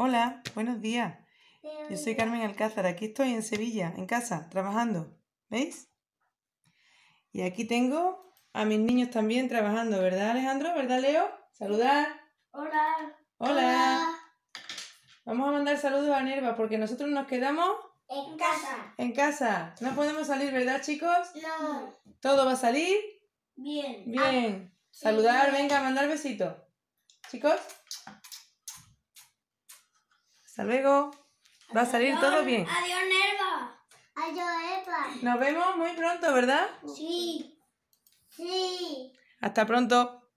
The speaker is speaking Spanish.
Hola, buenos días. Yo soy Carmen Alcázar. Aquí estoy en Sevilla, en casa, trabajando. ¿Veis? Y aquí tengo a mis niños también trabajando, ¿verdad Alejandro? ¿Verdad Leo? Saludar. Hola. Hola. Vamos a mandar saludos a Nerva porque nosotros nos quedamos... En casa. En casa. No podemos salir, ¿verdad chicos? No. ¿Todo va a salir? Bien. Bien. Ah, Saludar, venga, mandar besitos. Chicos. Hasta luego. Va a salir todo bien. Adiós, Nerva. Adiós, Eva. Nos vemos muy pronto, ¿verdad? Sí. Sí. Hasta pronto.